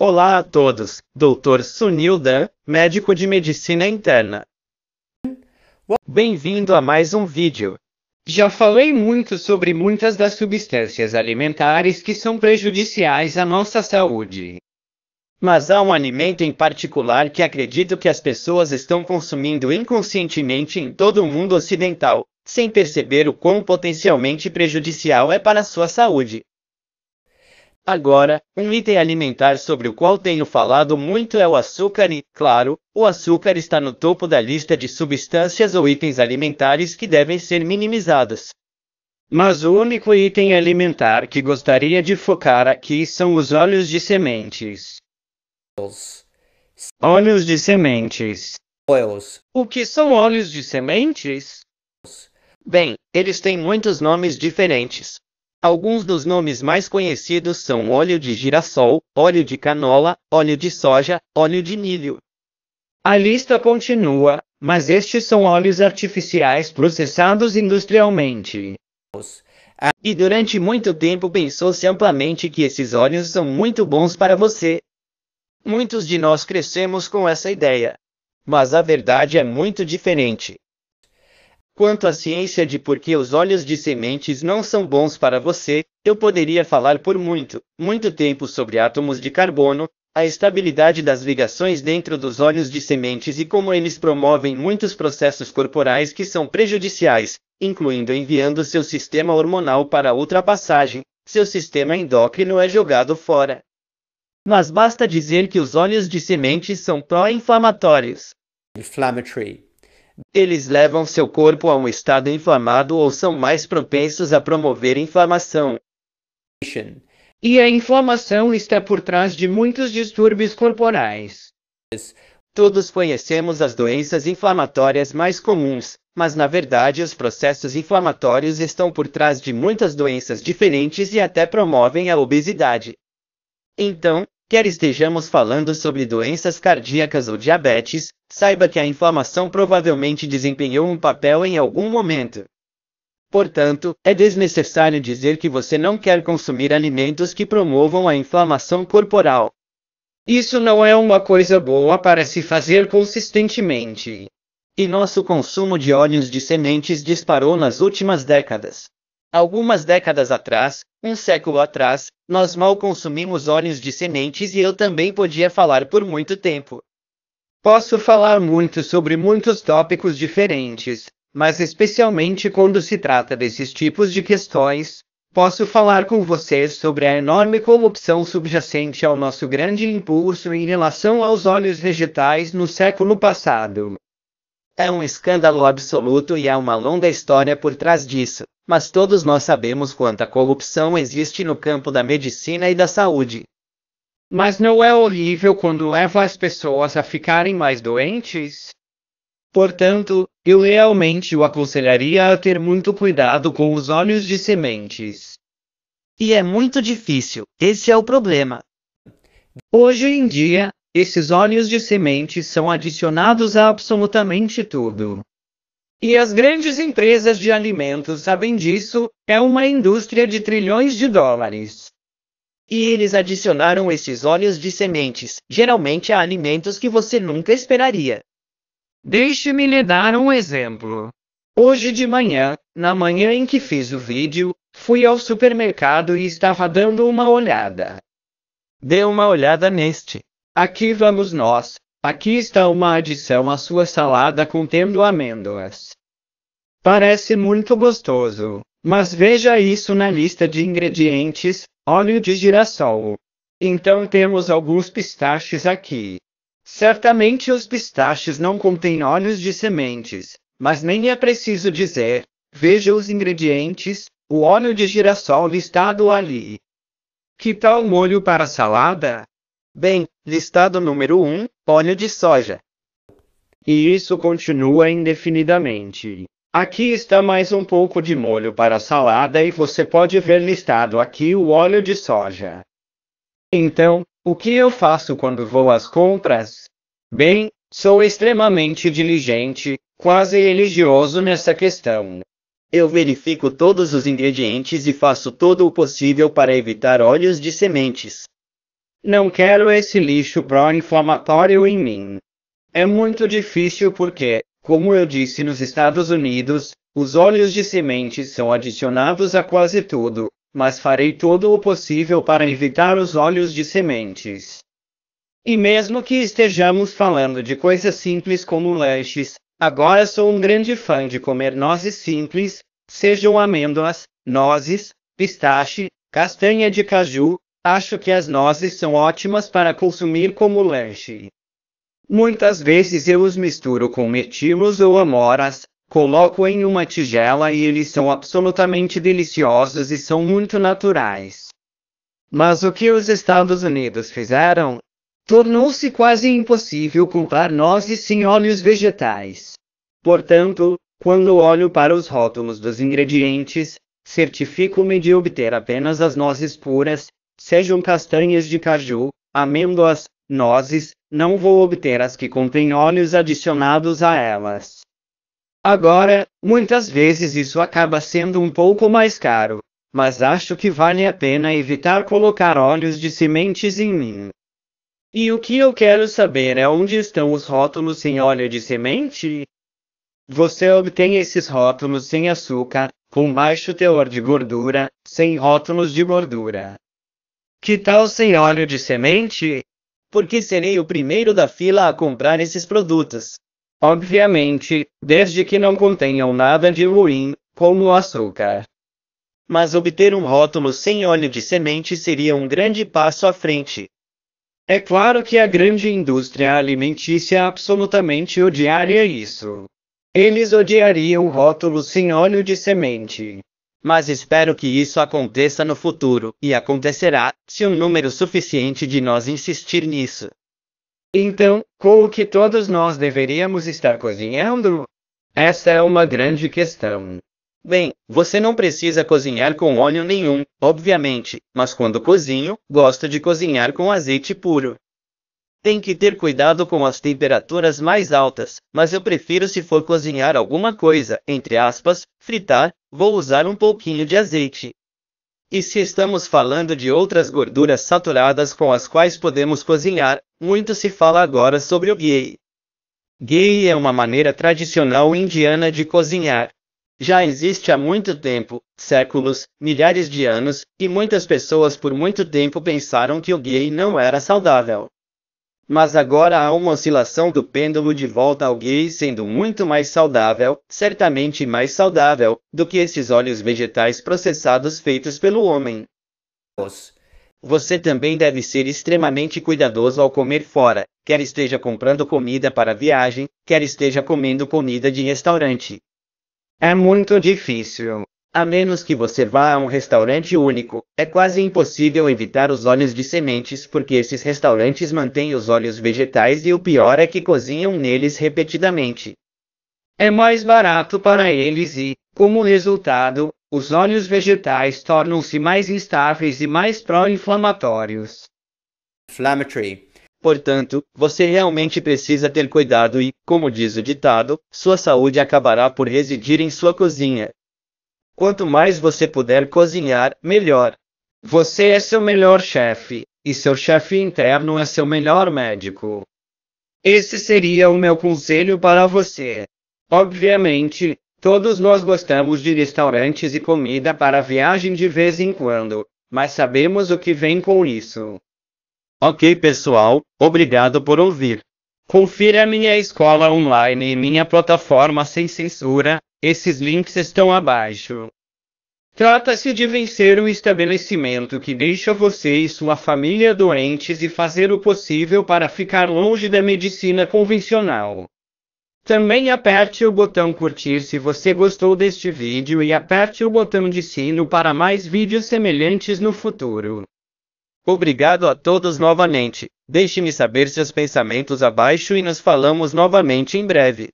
Olá a todos, Dr. Dan, médico de medicina interna. Bem-vindo a mais um vídeo. Já falei muito sobre muitas das substâncias alimentares que são prejudiciais à nossa saúde. Mas há um alimento em particular que acredito que as pessoas estão consumindo inconscientemente em todo o mundo ocidental, sem perceber o quão potencialmente prejudicial é para a sua saúde, Agora, um item alimentar sobre o qual tenho falado muito é o açúcar e, claro, o açúcar está no topo da lista de substâncias ou itens alimentares que devem ser minimizados. Mas o único item alimentar que gostaria de focar aqui são os óleos de sementes. Óleos de sementes. Oils. O que são óleos de sementes? Bem, eles têm muitos nomes diferentes, Alguns dos nomes mais conhecidos são óleo de girassol, óleo de canola, óleo de soja, óleo de milho. A lista continua, mas estes são óleos artificiais processados industrialmente. E durante muito tempo pensou-se amplamente que esses óleos são muito bons para você. Muitos de nós crescemos com essa ideia. Mas a verdade é muito diferente. Quanto à ciência de por que os óleos de sementes não são bons para você, eu poderia falar por muito, muito tempo sobre átomos de carbono, a estabilidade das ligações dentro dos óleos de sementes e como eles promovem muitos processos corporais que são prejudiciais, incluindo enviando seu sistema hormonal para ultrapassagem, seu sistema endócrino é jogado fora. Mas basta dizer que os óleos de sementes são pró-inflamatórios. Inflammatory eles levam seu corpo a um estado inflamado ou são mais propensos a promover inflamação. E a inflamação está por trás de muitos distúrbios corporais. Todos conhecemos as doenças inflamatórias mais comuns, mas na verdade os processos inflamatórios estão por trás de muitas doenças diferentes e até promovem a obesidade. Então, Quer estejamos falando sobre doenças cardíacas ou diabetes, saiba que a inflamação provavelmente desempenhou um papel em algum momento. Portanto, é desnecessário dizer que você não quer consumir alimentos que promovam a inflamação corporal. Isso não é uma coisa boa para se fazer consistentemente. E nosso consumo de óleos de sementes disparou nas últimas décadas. Algumas décadas atrás, um século atrás, nós mal consumimos óleos de sementes e eu também podia falar por muito tempo. Posso falar muito sobre muitos tópicos diferentes, mas especialmente quando se trata desses tipos de questões, posso falar com vocês sobre a enorme corrupção subjacente ao nosso grande impulso em relação aos óleos vegetais no século passado. É um escândalo absoluto e há uma longa história por trás disso mas todos nós sabemos quanta corrupção existe no campo da medicina e da saúde. Mas não é horrível quando leva as pessoas a ficarem mais doentes? Portanto, eu realmente o aconselharia a ter muito cuidado com os olhos de sementes. E é muito difícil, esse é o problema. Hoje em dia, esses óleos de sementes são adicionados a absolutamente tudo. E as grandes empresas de alimentos sabem disso, é uma indústria de trilhões de dólares. E eles adicionaram esses óleos de sementes, geralmente a alimentos que você nunca esperaria. Deixe-me lhe dar um exemplo. Hoje de manhã, na manhã em que fiz o vídeo, fui ao supermercado e estava dando uma olhada. Dê uma olhada neste. Aqui vamos nós, Aqui está uma adição à sua salada contendo amêndoas. Parece muito gostoso, mas veja isso na lista de ingredientes: óleo de girassol. Então temos alguns pistaches aqui. Certamente os pistaches não contêm óleos de sementes, mas nem é preciso dizer. Veja os ingredientes, o óleo de girassol listado ali. Que tal molho para salada? Bem, listado número 1, óleo de soja. E isso continua indefinidamente. Aqui está mais um pouco de molho para salada e você pode ver listado aqui o óleo de soja. Então, o que eu faço quando vou às compras? Bem, sou extremamente diligente, quase religioso nessa questão. Eu verifico todos os ingredientes e faço todo o possível para evitar óleos de sementes. Não quero esse lixo pró-inflamatório em mim. É muito difícil porque, como eu disse nos Estados Unidos, os óleos de semente são adicionados a quase tudo, mas farei todo o possível para evitar os óleos de sementes. E mesmo que estejamos falando de coisas simples como lanches, agora sou um grande fã de comer nozes simples, sejam amêndoas, nozes, pistache, castanha de caju, Acho que as nozes são ótimas para consumir como lanche. Muitas vezes eu os misturo com mirtilos ou amoras, coloco em uma tigela e eles são absolutamente deliciosos e são muito naturais. Mas o que os Estados Unidos fizeram? Tornou-se quase impossível comprar nozes sem óleos vegetais. Portanto, quando olho para os rótulos dos ingredientes, certifico-me de obter apenas as nozes puras, sejam castanhas de caju, amêndoas, nozes, não vou obter as que contêm óleos adicionados a elas. Agora, muitas vezes isso acaba sendo um pouco mais caro, mas acho que vale a pena evitar colocar óleos de sementes em mim. E o que eu quero saber é onde estão os rótulos sem óleo de semente? Você obtém esses rótulos sem açúcar, com baixo teor de gordura, sem rótulos de gordura. Que tal sem óleo de semente? Porque serei o primeiro da fila a comprar esses produtos. Obviamente, desde que não contenham nada de ruim, como açúcar. Mas obter um rótulo sem óleo de semente seria um grande passo à frente. É claro que a grande indústria alimentícia é absolutamente odiaria isso. Eles odiariam rótulos sem óleo de semente mas espero que isso aconteça no futuro, e acontecerá, se um número suficiente de nós insistir nisso. Então, como que todos nós deveríamos estar cozinhando? Essa é uma grande questão. Bem, você não precisa cozinhar com óleo nenhum, obviamente, mas quando cozinho, gosto de cozinhar com azeite puro. Tem que ter cuidado com as temperaturas mais altas, mas eu prefiro se for cozinhar alguma coisa, entre aspas, fritar, vou usar um pouquinho de azeite. E se estamos falando de outras gorduras saturadas com as quais podemos cozinhar, muito se fala agora sobre o ghee. Ghee é uma maneira tradicional indiana de cozinhar. Já existe há muito tempo, séculos, milhares de anos, e muitas pessoas por muito tempo pensaram que o ghee não era saudável. Mas agora há uma oscilação do pêndulo de volta ao gay sendo muito mais saudável, certamente mais saudável, do que esses óleos vegetais processados feitos pelo homem. Você também deve ser extremamente cuidadoso ao comer fora, quer esteja comprando comida para viagem, quer esteja comendo comida de restaurante. É muito difícil, a menos que você vá a um restaurante único, é quase impossível evitar os óleos de sementes porque esses restaurantes mantêm os óleos vegetais e o pior é que cozinham neles repetidamente. É mais barato para eles e, como resultado, os óleos vegetais tornam-se mais instáveis e mais pró-inflamatórios. Inflammatory. Portanto, você realmente precisa ter cuidado e, como diz o ditado, sua saúde acabará por residir em sua cozinha. Quanto mais você puder cozinhar, melhor. Você é seu melhor chefe, e seu chefe interno é seu melhor médico. Esse seria o meu conselho para você. Obviamente, todos nós gostamos de restaurantes e comida para viagem de vez em quando, mas sabemos o que vem com isso. Ok, pessoal, obrigado por ouvir. Confira minha escola online e minha plataforma sem censura esses links estão abaixo. Trata-se de vencer o estabelecimento que deixa você e sua família doentes e fazer o possível para ficar longe da medicina convencional. Também aperte o botão curtir se você gostou deste vídeo e aperte o botão de sino para mais vídeos semelhantes no futuro. Obrigado a todos novamente. Deixe-me saber seus pensamentos abaixo e nos falamos novamente em breve.